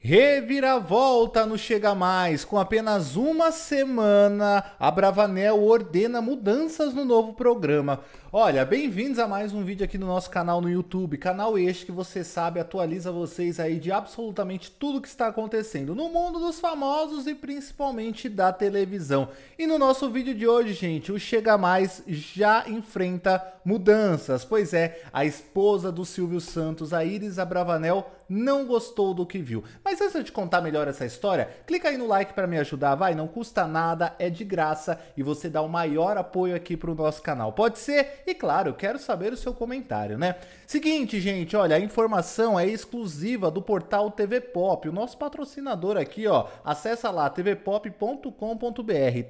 Reviravolta no Chega Mais. Com apenas uma semana, a Bravanel ordena mudanças no novo programa. Olha, bem-vindos a mais um vídeo aqui no nosso canal no YouTube. Canal este que você sabe atualiza vocês aí de absolutamente tudo que está acontecendo no mundo dos famosos e principalmente da televisão. E no nosso vídeo de hoje, gente, o Chega Mais já enfrenta mudanças. Pois é, a esposa do Silvio Santos, a Iris Abravanel, não gostou do que viu. Mas antes de contar melhor essa história, clica aí no like para me ajudar, vai, não custa nada, é de graça e você dá o maior apoio aqui para o nosso canal. Pode ser? E claro, quero saber o seu comentário, né? Seguinte, gente, olha, a informação é exclusiva do portal TV Pop, o nosso patrocinador aqui, ó. Acessa lá tvpop.com.br,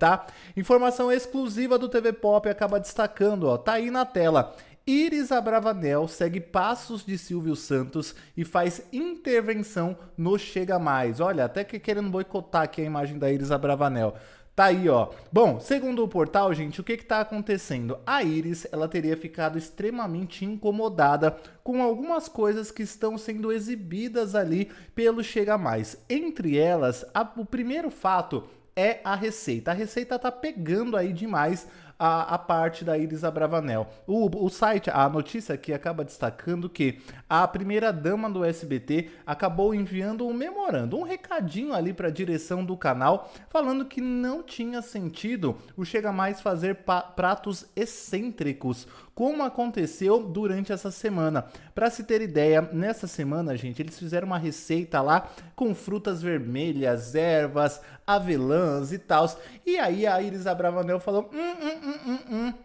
tá? Informação exclusiva do TV Pop acaba destacando, ó, tá aí na tela. Iris Abravanel segue passos de Silvio Santos e faz intervenção no Chega Mais. Olha, até que querendo boicotar aqui a imagem da Iris Abravanel. Tá aí, ó. Bom, segundo o portal, gente, o que está acontecendo? A Iris, ela teria ficado extremamente incomodada com algumas coisas que estão sendo exibidas ali pelo Chega Mais. Entre elas, a, o primeiro fato é a receita. A receita tá pegando aí demais a, a parte da Iris Abravanel. O, o site, a notícia aqui acaba destacando que a primeira-dama do SBT acabou enviando um memorando, um recadinho ali para a direção do canal, falando que não tinha sentido o Chega Mais fazer pratos excêntricos, como aconteceu durante essa semana. Para se ter ideia, nessa semana, gente, eles fizeram uma receita lá com frutas vermelhas, ervas, avelãs e tal. E aí a Iris Abravanel falou: hum, hum, hum mm-mm.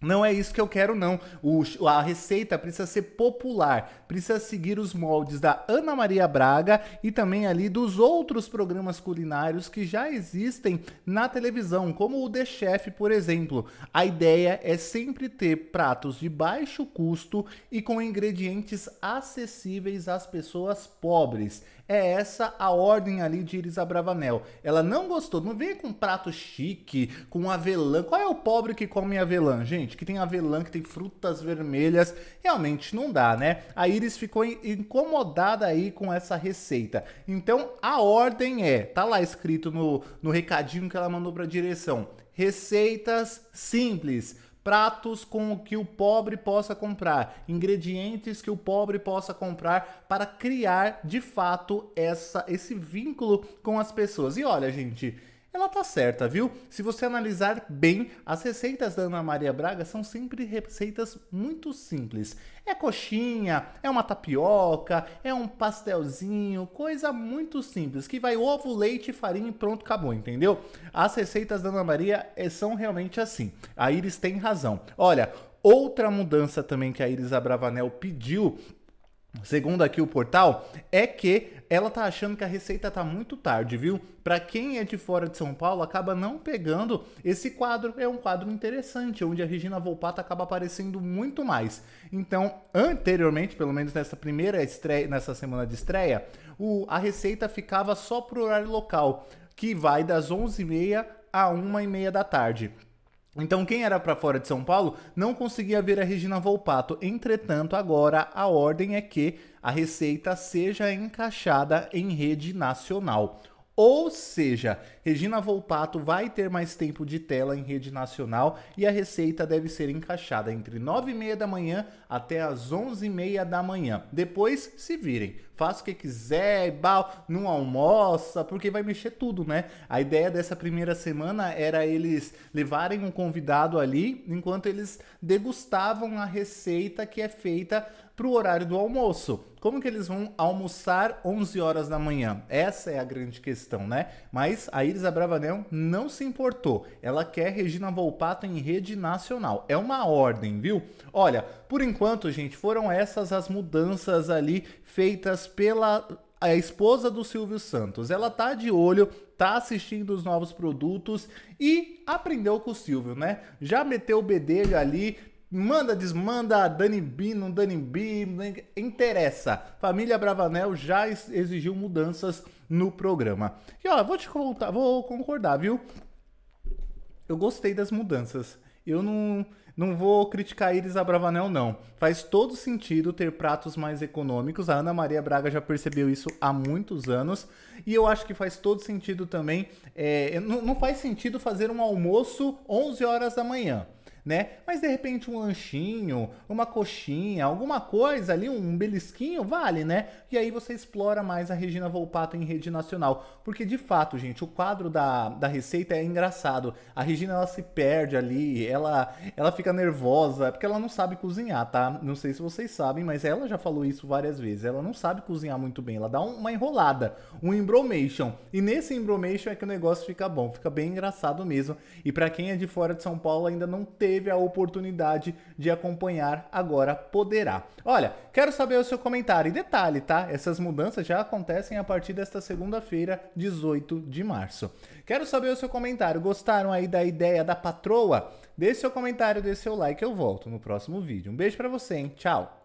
Não é isso que eu quero, não. O, a receita precisa ser popular, precisa seguir os moldes da Ana Maria Braga e também ali dos outros programas culinários que já existem na televisão, como o The Chef, por exemplo. A ideia é sempre ter pratos de baixo custo e com ingredientes acessíveis às pessoas pobres. É essa a ordem ali de Iris Abravanel. Ela não gostou, não vem com prato chique, com avelã. Qual é o pobre que come avelã, gente? gente, que tem avelã, que tem frutas vermelhas, realmente não dá, né? A Iris ficou incomodada aí com essa receita. Então a ordem é, tá lá escrito no, no recadinho que ela mandou para a direção, receitas simples pratos com o que o pobre possa comprar, ingredientes que o pobre possa comprar para criar de fato essa esse vínculo com as pessoas. E olha, gente, ela tá certa, viu? Se você analisar bem, as receitas da Ana Maria Braga são sempre receitas muito simples. É coxinha, é uma tapioca, é um pastelzinho, coisa muito simples, que vai ovo, leite, farinha e pronto, acabou, entendeu? As receitas da Ana Maria eh, são realmente assim. A Iris tem razão. Olha, outra mudança também que a Iris Abravanel pediu segundo aqui o portal, é que ela tá achando que a receita tá muito tarde, viu? Para quem é de fora de São Paulo, acaba não pegando esse quadro. É um quadro interessante, onde a Regina Volpato acaba aparecendo muito mais. Então, anteriormente, pelo menos nessa primeira estreia, nessa semana de estreia, o, a receita ficava só pro horário local, que vai das 11h30 a 1h30 da tarde. Então, quem era para fora de São Paulo não conseguia ver a Regina Volpato. Entretanto, agora a ordem é que a receita seja encaixada em rede nacional. Ou seja, Regina Volpato vai ter mais tempo de tela em rede nacional e a receita deve ser encaixada entre 9 e meia da manhã até as 11 e meia da manhã. Depois, se virem. Faça o que quiser, bal, não almoça, porque vai mexer tudo, né? A ideia dessa primeira semana era eles levarem um convidado ali enquanto eles degustavam a receita que é feita para o horário do almoço. Como que eles vão almoçar 11 horas da manhã? Essa é a grande questão, né? Mas aí a Abravanel não se importou. Ela quer Regina Volpato em rede nacional. É uma ordem, viu? Olha, por enquanto, gente, foram essas as mudanças ali feitas pela a esposa do Silvio Santos. Ela tá de olho, tá assistindo os novos produtos e aprendeu com o Silvio, né? Já meteu o bedelho ali, Manda, desmanda, Danimbi, não Danimbi, interessa. Família Bravanel já exigiu mudanças no programa. E ó, vou te contar, vou concordar, viu? Eu gostei das mudanças. Eu não, não vou criticar eles a Bravanel, não. Faz todo sentido ter pratos mais econômicos. A Ana Maria Braga já percebeu isso há muitos anos. E eu acho que faz todo sentido também. É, não, não faz sentido fazer um almoço 11 horas da manhã né? Mas de repente um lanchinho, uma coxinha, alguma coisa ali, um belisquinho, vale, né? E aí você explora mais a Regina Volpato em rede nacional. Porque de fato, gente, o quadro da, da Receita é engraçado. A Regina ela se perde ali, ela, ela fica nervosa, é porque ela não sabe cozinhar, tá? Não sei se vocês sabem, mas ela já falou isso várias vezes. Ela não sabe cozinhar muito bem, ela dá uma enrolada, um embromation. E nesse embromation é que o negócio fica bom, fica bem engraçado mesmo. E para quem é de fora de São Paulo ainda não teve teve a oportunidade de acompanhar agora poderá. Olha, quero saber o seu comentário. E detalhe, tá? Essas mudanças já acontecem a partir desta segunda-feira, 18 de março. Quero saber o seu comentário. Gostaram aí da ideia da patroa? Deixe seu comentário, deixe seu like. Eu volto no próximo vídeo. Um beijo para você, hein? Tchau!